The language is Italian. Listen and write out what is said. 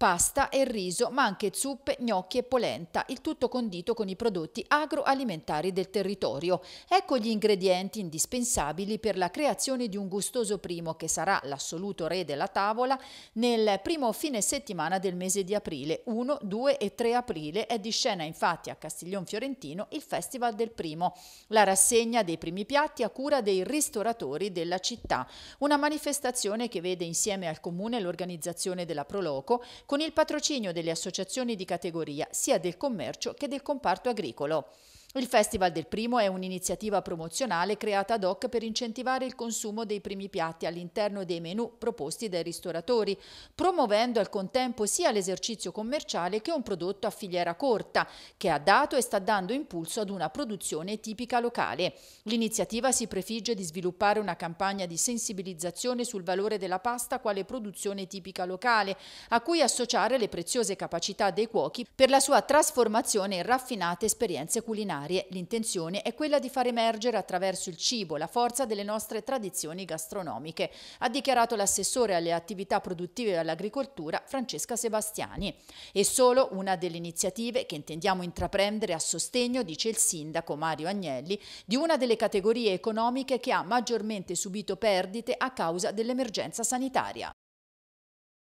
pasta e riso, ma anche zuppe, gnocchi e polenta, il tutto condito con i prodotti agroalimentari del territorio. Ecco gli ingredienti indispensabili per la creazione di un gustoso primo che sarà l'assoluto re della tavola nel primo fine settimana del mese di aprile. 1, 2 e 3 aprile è di scena infatti a Castiglion Fiorentino il Festival del Primo, la rassegna dei primi piatti a cura dei ristoratori della città, una manifestazione che vede insieme al comune l'organizzazione della Proloco con il patrocinio delle associazioni di categoria sia del commercio che del comparto agricolo. Il Festival del Primo è un'iniziativa promozionale creata ad hoc per incentivare il consumo dei primi piatti all'interno dei menù proposti dai ristoratori, promuovendo al contempo sia l'esercizio commerciale che un prodotto a filiera corta, che ha dato e sta dando impulso ad una produzione tipica locale. L'iniziativa si prefigge di sviluppare una campagna di sensibilizzazione sul valore della pasta quale produzione tipica locale, a cui associare le preziose capacità dei cuochi per la sua trasformazione in raffinate esperienze culinarie culinarie. L'intenzione è quella di far emergere attraverso il cibo la forza delle nostre tradizioni gastronomiche, ha dichiarato l'assessore alle attività produttive e all'agricoltura Francesca Sebastiani. È solo una delle iniziative che intendiamo intraprendere a sostegno, dice il sindaco Mario Agnelli, di una delle categorie economiche che ha maggiormente subito perdite a causa dell'emergenza sanitaria.